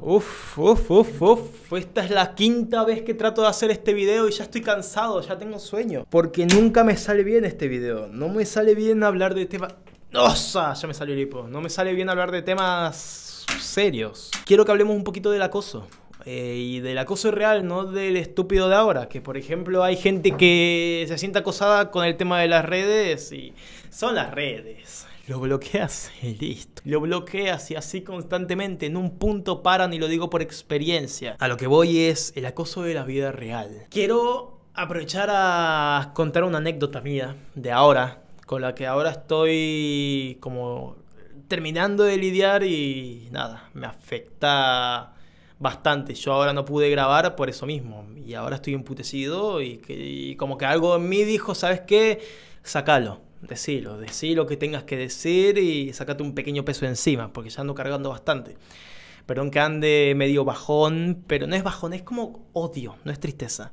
Uf, uf, uf, uf. Esta es la quinta vez que trato de hacer este video y ya estoy cansado, ya tengo sueño. Porque nunca me sale bien este video. No me sale bien hablar de temas... no Ya me salió el hipo. No me sale bien hablar de temas serios. Quiero que hablemos un poquito del acoso. Eh, y del acoso real, no del estúpido de ahora. Que por ejemplo hay gente que se siente acosada con el tema de las redes y son las redes. Lo bloqueas y listo. Lo bloqueas y así constantemente. En un punto paran y lo digo por experiencia. A lo que voy es el acoso de la vida real. Quiero aprovechar a contar una anécdota mía de ahora. Con la que ahora estoy como terminando de lidiar y nada, me afecta bastante. Yo ahora no pude grabar por eso mismo. Y ahora estoy emputecido y, que, como que algo en mí dijo, ¿sabes qué? Sácalo decilo, decí lo que tengas que decir y sacate un pequeño peso encima, porque ya ando cargando bastante. Perdón que ande medio bajón, pero no es bajón, es como odio, no es tristeza.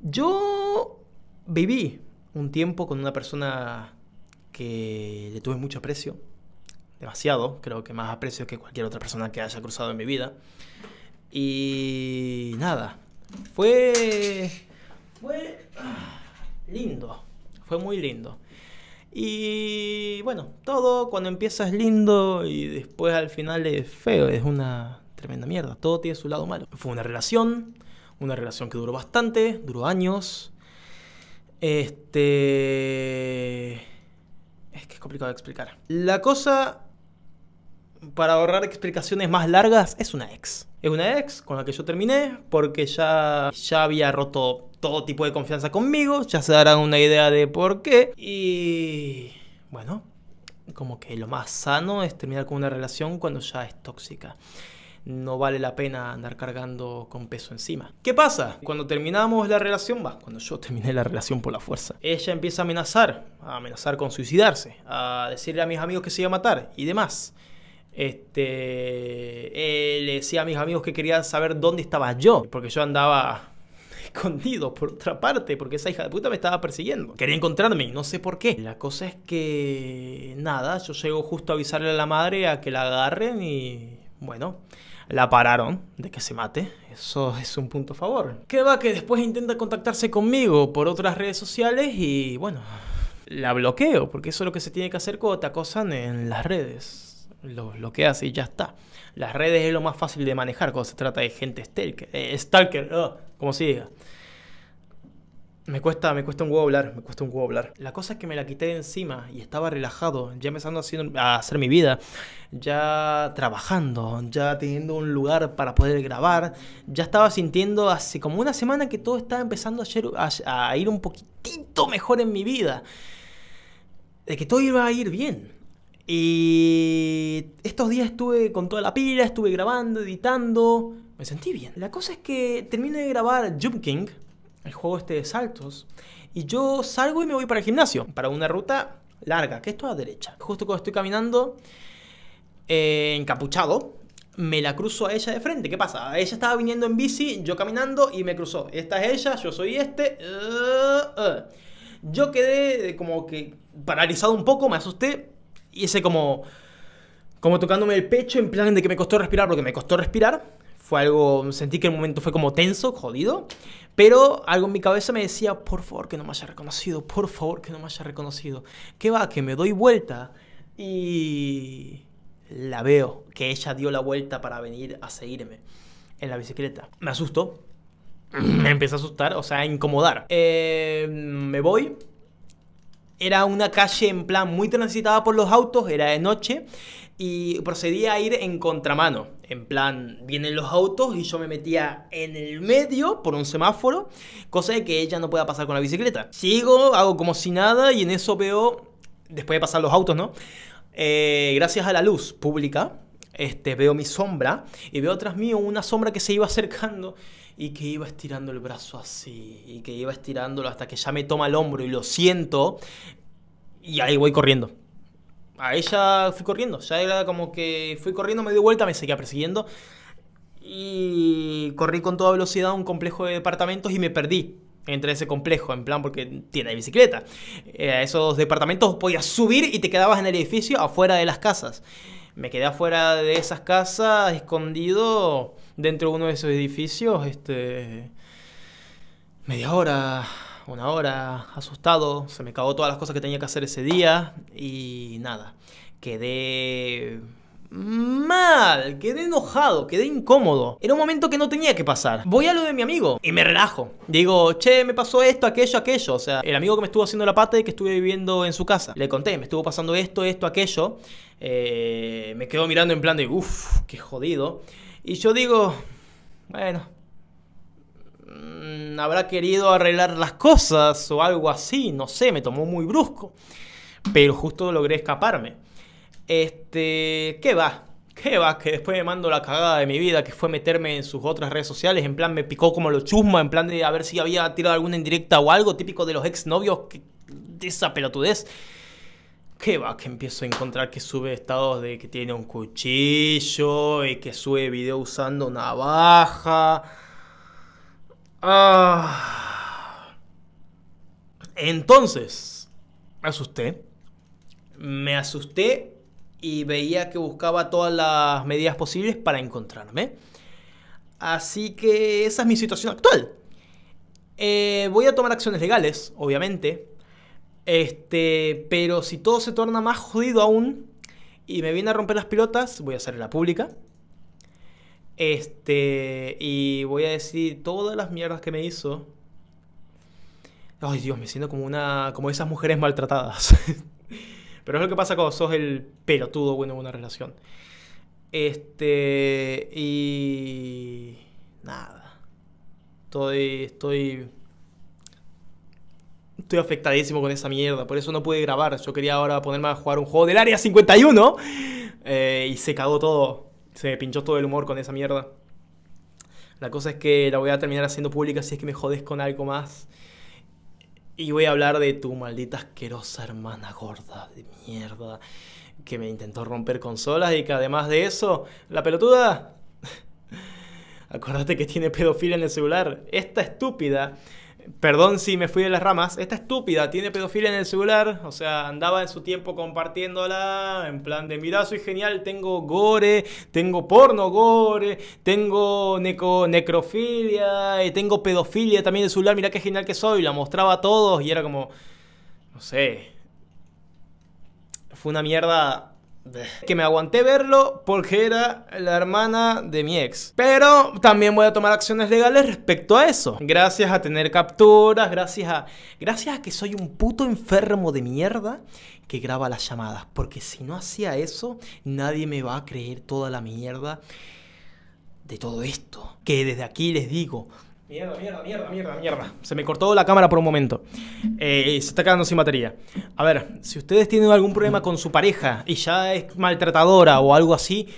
Yo viví un tiempo con una persona que le tuve mucho aprecio, demasiado, creo que más aprecio que cualquier otra persona que haya cruzado en mi vida. Y nada, fue, fue ah, lindo, fue muy lindo. Y bueno, todo cuando empieza es lindo y después al final es feo, es una tremenda mierda. Todo tiene su lado malo. Fue una relación, una relación que duró bastante, duró años. Este. Es que es complicado de explicar. La cosa para ahorrar explicaciones más largas, es una ex. Es una ex con la que yo terminé porque ya, ya había roto todo tipo de confianza conmigo, ya se darán una idea de por qué. Y bueno, como que lo más sano es terminar con una relación cuando ya es tóxica. No vale la pena andar cargando con peso encima. ¿Qué pasa? Cuando terminamos la relación, va, cuando yo terminé la relación por la fuerza, ella empieza a amenazar, a amenazar con suicidarse, a decirle a mis amigos que se iba a matar y demás. Este, eh, le decía a mis amigos que quería saber dónde estaba yo, porque yo andaba escondido por otra parte, porque esa hija de puta me estaba persiguiendo. Quería encontrarme y no sé por qué. La cosa es que, nada, yo llego justo a avisarle a la madre a que la agarren y, bueno, la pararon de que se mate. Eso es un punto a favor. Que va que después intenta contactarse conmigo por otras redes sociales y, bueno, la bloqueo, porque eso es lo que se tiene que hacer cuando te acosan en las redes lo que hace y ya está. Las redes es lo más fácil de manejar cuando se trata de gente stalker, eh, stalker oh, como se diga. Me cuesta, me cuesta un huevo hablar, me cuesta un huevo hablar. La cosa es que me la quité de encima y estaba relajado, ya empezando a hacer mi vida, ya trabajando, ya teniendo un lugar para poder grabar, ya estaba sintiendo hace como una semana que todo estaba empezando a ir un poquitito mejor en mi vida, de que todo iba a ir bien. Y estos días estuve con toda la pila, estuve grabando, editando, me sentí bien. La cosa es que terminé de grabar Jump King, el juego este de saltos, y yo salgo y me voy para el gimnasio, para una ruta larga, que es toda derecha. Justo cuando estoy caminando, eh, encapuchado, me la cruzo a ella de frente. ¿Qué pasa? Ella estaba viniendo en bici, yo caminando y me cruzó. Esta es ella, yo soy este. Uh, uh. Yo quedé como que paralizado un poco, me asusté. Y ese como, como tocándome el pecho en plan de que me costó respirar, porque me costó respirar. Fue algo, sentí que el momento fue como tenso, jodido, pero algo en mi cabeza me decía, por favor que no me haya reconocido, por favor que no me haya reconocido. ¿Qué va? Que me doy vuelta y la veo, que ella dio la vuelta para venir a seguirme en la bicicleta. Me asustó, me empecé a asustar, o sea, a incomodar. Eh, me voy, era una calle en plan muy transitada por los autos, era de noche y procedía a ir en contramano. En plan, vienen los autos y yo me metía en el medio por un semáforo, cosa de que ella no pueda pasar con la bicicleta. Sigo, hago como si nada y en eso veo, después de pasar los autos, ¿no? Eh, gracias a la luz pública, este, veo mi sombra y veo atrás mío una sombra que se iba acercando y que iba estirando el brazo así, y que iba estirándolo hasta que ya me toma el hombro y lo siento, y ahí voy corriendo. A ella fui corriendo, ya era como que fui corriendo, me dio vuelta, me seguía persiguiendo, y corrí con toda velocidad a un complejo de departamentos y me perdí entre ese complejo, en plan porque tiene bicicleta. Eh, a esos departamentos podías subir y te quedabas en el edificio afuera de las casas. Me quedé afuera de esas casas, escondido, dentro de uno de esos edificios, este, media hora, una hora, asustado, se me cagó todas las cosas que tenía que hacer ese día y nada, quedé mal, quedé enojado, quedé incómodo. Era un momento que no tenía que pasar. Voy a lo de mi amigo y me relajo. Digo, che, me pasó esto, aquello, aquello. O sea, el amigo que me estuvo haciendo la pata y que estuve viviendo en su casa. Le conté, me estuvo pasando esto, esto, aquello. Eh, me quedo mirando en plan de, uff, qué jodido. Y yo digo, bueno, mm, habrá querido arreglar las cosas o algo así, no sé, me tomó muy brusco. Pero justo logré escaparme. Este, ¿qué va? ¿Qué va? Que después me mando la cagada de mi vida, que fue meterme en sus otras redes sociales, en plan me picó como lo chusma, en plan de a ver si había tirado alguna indirecta o algo, típico de los exnovios, que, de esa pelotudez. ¿Qué va? Que empiezo a encontrar que sube estados de que tiene un cuchillo y que sube video usando navaja. Ah. Entonces, me asusté. Me asusté y veía que buscaba todas las medidas posibles para encontrarme. Así que esa es mi situación actual. Eh, voy a tomar acciones legales, obviamente, este, pero si todo se torna más jodido aún y me viene a romper las pilotas voy a hacer la pública. Este, y voy a decir todas las mierdas que me hizo. Ay, Dios, me siento como una como esas mujeres maltratadas. pero es lo que pasa cuando sos el pelotudo bueno en una relación. Este, y nada. Estoy estoy estoy afectadísimo con esa mierda, por eso no pude grabar. Yo quería ahora ponerme a jugar un juego del área 51 eh, y se cagó todo, se me pinchó todo el humor con esa mierda. La cosa es que la voy a terminar haciendo pública si es que me jodes con algo más. Y voy a hablar de tu maldita asquerosa hermana gorda de mierda que me intentó romper consolas y que además de eso, la pelotuda. Acuérdate que tiene pedofilia en el celular. Esta estúpida perdón si me fui de las ramas, esta estúpida tiene pedofilia en el celular, o sea, andaba en su tiempo compartiéndola, en plan de, mirá, soy genial, tengo gore, tengo porno gore, tengo necrofilia, y eh, tengo pedofilia también en el celular, mirá qué genial que soy, la mostraba a todos y era como, no sé, fue una mierda que me aguanté verlo porque era la hermana de mi ex. Pero también voy a tomar acciones legales respecto a eso. Gracias a tener capturas, gracias a, gracias a que soy un puto enfermo de mierda que graba las llamadas. Porque si no hacía eso, nadie me va a creer toda la mierda de todo esto. Que desde aquí les digo, Mierda, mierda, mierda, mierda, mierda. Se me cortó la cámara por un momento. Eh, se está quedando sin batería. A ver, si ustedes tienen algún problema con su pareja y ya es maltratadora o algo así,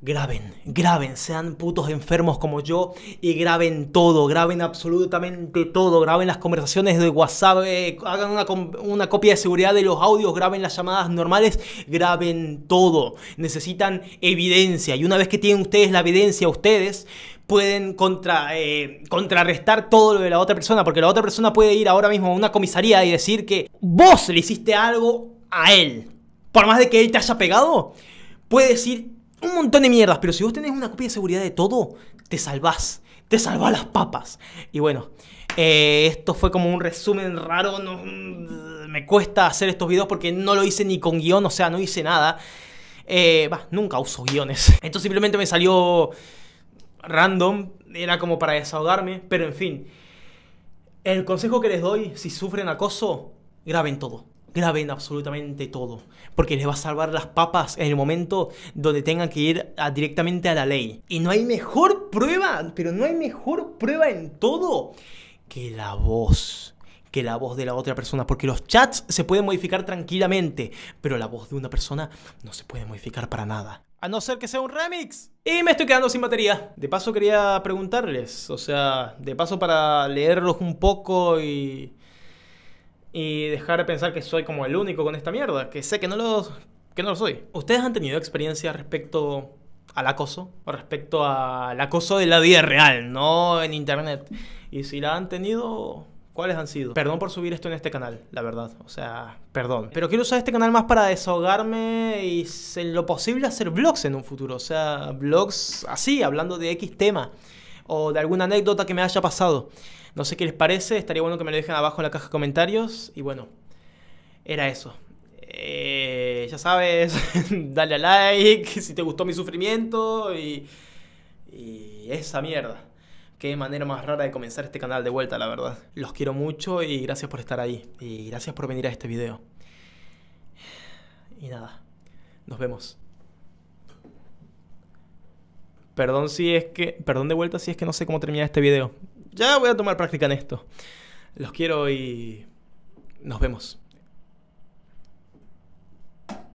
graben, graben, sean putos enfermos como yo y graben todo, graben absolutamente todo, graben las conversaciones de WhatsApp, eh, hagan una, una, copia de seguridad de los audios, graben las llamadas normales, graben todo. Necesitan evidencia y una vez que tienen ustedes la evidencia, ustedes pueden contra, eh, contrarrestar todo lo de la otra persona, porque la otra persona puede ir ahora mismo a una comisaría y decir que vos le hiciste algo a él. Por más de que él te haya pegado, puede decir un montón de mierdas, pero si vos tenés una copia de seguridad de todo, te salvás, te salvás las papas. Y bueno, eh, esto fue como un resumen raro, no, mm, me cuesta hacer estos videos porque no lo hice ni con guión, o sea, no hice nada. Eh, nunca uso guiones. Esto simplemente me salió random, era como para desahogarme, pero en fin. El consejo que les doy, si sufren acoso, graben todo. Graben absolutamente todo, porque les va a salvar las papas en el momento donde tengan que ir directamente a la ley. Y no hay mejor prueba, pero no hay mejor prueba en todo que la voz que la voz de la otra persona, porque los chats se pueden modificar tranquilamente, pero la voz de una persona no se puede modificar para nada. A no ser que sea un remix. Y me estoy quedando sin batería. De paso quería preguntarles, o sea, de paso para leerlos un poco y... Y dejar de pensar que soy como el único con esta mierda, que sé que no lo, que no lo soy. ¿Ustedes han tenido experiencia respecto al acoso, respecto al acoso de la vida real, no en internet? Y si la han tenido, ¿Cuáles han sido? Perdón por subir esto en este canal, la verdad. O sea, perdón. Pero quiero usar este canal más para desahogarme y en lo posible hacer vlogs en un futuro. O sea, vlogs así, hablando de X tema o de alguna anécdota que me haya pasado. No sé qué les parece, estaría bueno que me lo dejen abajo en la caja de comentarios. Y bueno, era eso. Eh, ya sabes, dale a like si te gustó mi sufrimiento y, y esa mierda. Qué manera más rara de comenzar este canal de vuelta, la verdad. Los quiero mucho y gracias por estar ahí. Y gracias por venir a este video. Y nada, nos vemos. Perdón si es que... Perdón de vuelta si es que no sé cómo terminar este video. Ya voy a tomar práctica en esto. Los quiero y... Nos vemos.